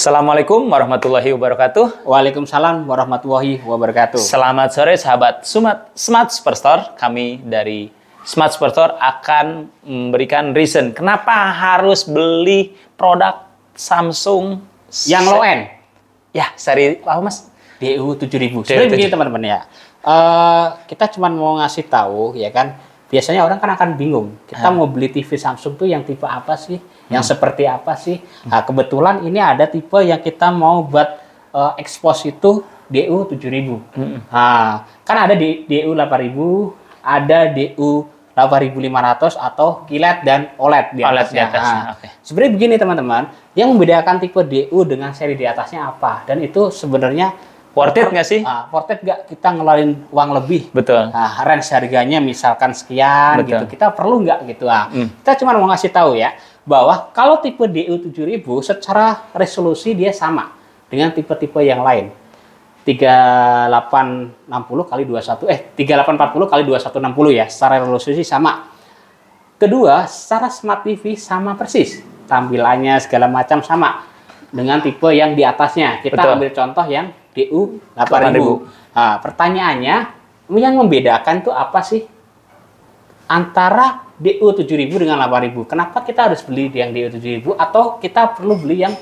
Assalamualaikum warahmatullahi wabarakatuh. Waalaikumsalam warahmatullahi wabarakatuh. Selamat sore sahabat Sumat Smart Superstore. Kami dari Smart Superstore akan memberikan reason kenapa harus beli produk Samsung yang low end. Ya, seri apa Mas? DU 7000. Sebenarnya begini teman-teman ya. Uh, kita cuma mau ngasih tahu ya kan biasanya orang kan akan bingung. Kita ah. mau beli TV Samsung tuh yang tipe apa sih? Yang hmm. seperti apa sih? Nah, kebetulan ini ada tipe yang kita mau buat uh, expose itu DU 7000. Hmm. Nah, kan ada e e di DU 8000, ada DU 8500 atau kilat dan OLED di atasnya. OLED di atasnya. Nah, okay. Sebenarnya begini teman-teman, yang membedakan tipe DU dengan seri di atasnya apa? Dan itu sebenarnya Worth it nggak sih? Uh, worth it nggak kita ngeluarin uang lebih? Betul. Nah, range harganya misalkan sekian gitu. Betul. gitu. Kita perlu nggak gitu? Ah, mm. kita cuma mau ngasih tahu ya bahwa kalau tipe DU 7000 secara resolusi dia sama dengan tipe-tipe yang lain. 3860 kali 21 eh 3840 kali 2160 ya secara resolusi sama. Kedua, secara smart TV sama persis. Tampilannya segala macam sama dengan tipe yang di atasnya. Kita Betul. ambil contoh yang DU 8000. Nah, pertanyaannya yang membedakan tuh apa sih antara DU 7000 dengan 8000? Kenapa kita harus beli yang DU 7000 atau kita perlu beli yang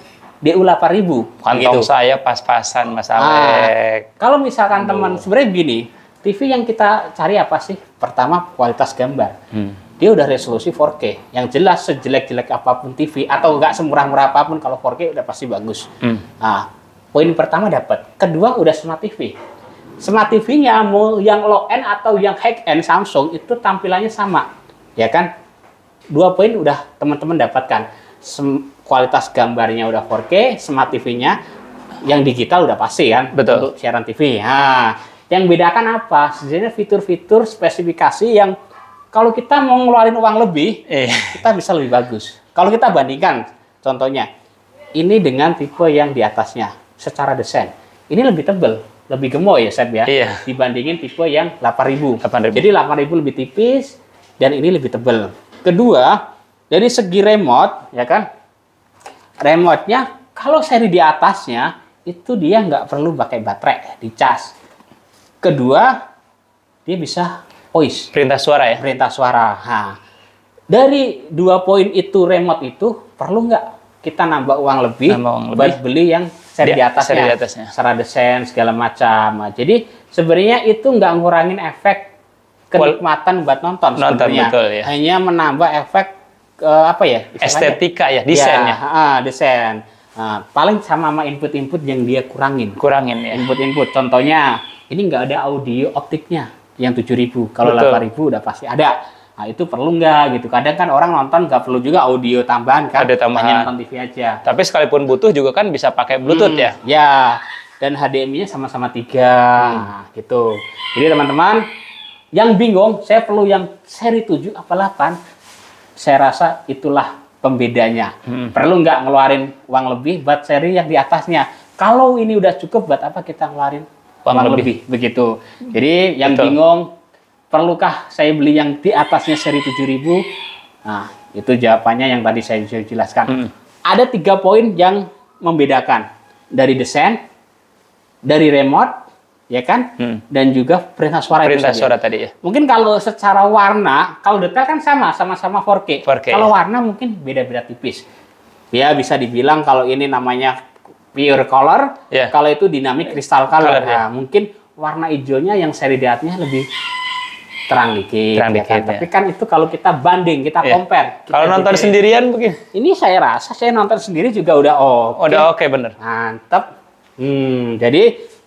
DU 8000? Kantong gitu. saya pas-pasan Mas ah, Alek. Nah, kalau misalkan teman sebenarnya gini, TV yang kita cari apa sih? Pertama kualitas gambar. Hmm dia udah resolusi 4K yang jelas sejelek-jelek apapun TV atau enggak semurah-murah apapun kalau 4K udah pasti bagus. Hmm. Nah, Poin pertama dapat. Kedua udah smart TV. Smart TV-nya mau yang low end atau yang high end Samsung itu tampilannya sama. Ya kan? Dua poin udah teman-teman dapatkan. Sem kualitas gambarnya udah 4K, smart TV-nya yang digital udah pasti kan Betul. untuk siaran TV. Nah, yang bedakan apa? Sebenarnya fitur-fitur spesifikasi yang kalau kita mau ngeluarin uang lebih, eh. kita bisa lebih bagus. Kalau kita bandingkan, contohnya, ini dengan tipe yang di atasnya secara desain. Ini lebih tebel lebih gemoy ya Seb ya, iya. dibandingin tipe yang 8000. 8000. Jadi 8000 lebih tipis dan ini lebih tebel Kedua, dari segi remote ya kan, remote-nya kalau seri di atasnya itu dia nggak perlu pakai baterai di cas. Kedua, dia bisa voice. Perintah suara ya? Perintah suara. ha dari dua poin itu remote itu perlu nggak kita nambah uang lebih nambah uang lebih. buat beli yang seri iya, di, di atasnya, seri di atasnya. secara desain segala macam. Nah, jadi sebenarnya itu nggak ngurangin efek kenikmatan buat nonton, nonton sebenarnya. Betul, ya. Hanya menambah efek uh, apa ya? Estetika ya, desainnya. Ya, uh, desain. Uh, paling sama sama input-input yang dia kurangin. Kurangin ya. Input-input. Contohnya ini nggak ada audio optiknya yang 7000. Kalau ribu udah pasti ada. Nah, itu perlu nggak gitu. Kadang kan orang nonton nggak perlu juga audio tambahan kan. Ada tambahan. Hanya nonton TV aja. Tapi sekalipun butuh juga kan bisa pakai Bluetooth hmm, ya? Ya. Dan HDMI-nya sama-sama tiga hmm. Nah, gitu. Jadi teman-teman yang bingung, saya perlu yang seri 7 apa 8? Saya rasa itulah pembedanya. Hmm. Perlu nggak ngeluarin uang lebih buat seri yang di atasnya? Kalau ini udah cukup, buat apa kita ngeluarin uang, uang lebih. lebih? Begitu. Jadi yang Betul. bingung perlukah saya beli yang di atasnya seri 7000? Nah, itu jawabannya yang tadi saya jelaskan. Hmm. Ada tiga poin yang membedakan dari desain, dari remote, ya kan? Hmm. Dan juga perintah suara perintah itu suara tadi ya. Mungkin kalau secara warna, kalau detail kan sama, sama-sama 4K. 4K. Ya. Kalau warna mungkin beda-beda tipis. Ya bisa dibilang kalau ini namanya pure color, yeah. kalau itu dinamik kristal color. color ya. nah, ya. mungkin warna hijaunya yang seri di lebih terang dikit. Terang dikit. Ya kan? ya. Tapi kan itu kalau kita banding, kita yeah. compare. Kita kalau nonton dikit. sendirian mungkin Ini saya rasa saya nonton sendiri juga udah oke. Okay. Udah oke okay, bener. Mantep. Hmm, jadi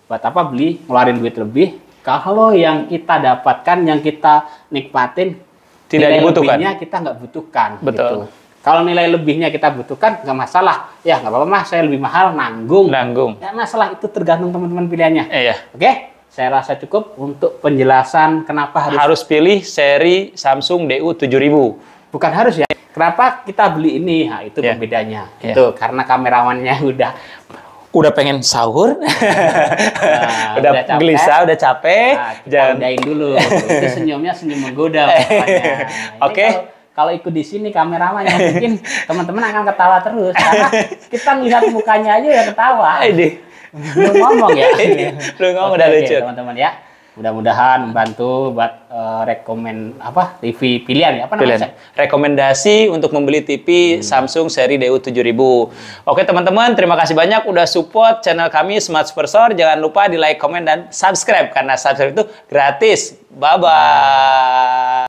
buat apa beli ngeluarin duit lebih kalau yang kita dapatkan, yang kita nikmatin tidak nilai dibutuhkan. lebihnya kita nggak butuhkan. Gitu. Betul. Gitu. Kalau nilai lebihnya kita butuhkan nggak masalah. Ya nggak apa-apa mas, saya lebih mahal nanggung. Nanggung. Nggak masalah itu tergantung teman-teman pilihannya. Iya. Oke. Okay? saya rasa cukup untuk penjelasan kenapa harus harus pilih seri Samsung DU7000. Bukan harus ya. Kenapa kita beli ini? Nah, itu yeah. Ya. bedanya. Yeah. Itu karena kameramannya udah udah pengen sahur, nah, udah, udah gelisah, udah capek, nah, jangan dulu. itu senyumnya senyum menggoda. Nah, Oke. Okay. Kalau, ikut di sini kameramen mungkin teman-teman akan ketawa terus karena kita melihat mukanya aja ya ketawa belum ngomong ya. belum ngomong udah okay, lucu. Teman-teman ya. Mudah-mudahan bantu buat uh, eh, rekomend apa TV pilihan ya apa pilihan. namanya? Rekomendasi untuk membeli TV hmm. Samsung seri DU7000. Oke teman-teman, terima kasih banyak udah support channel kami Smart Superstore. Jangan lupa di like, komen dan subscribe karena subscribe itu gratis. Bye bye. bye.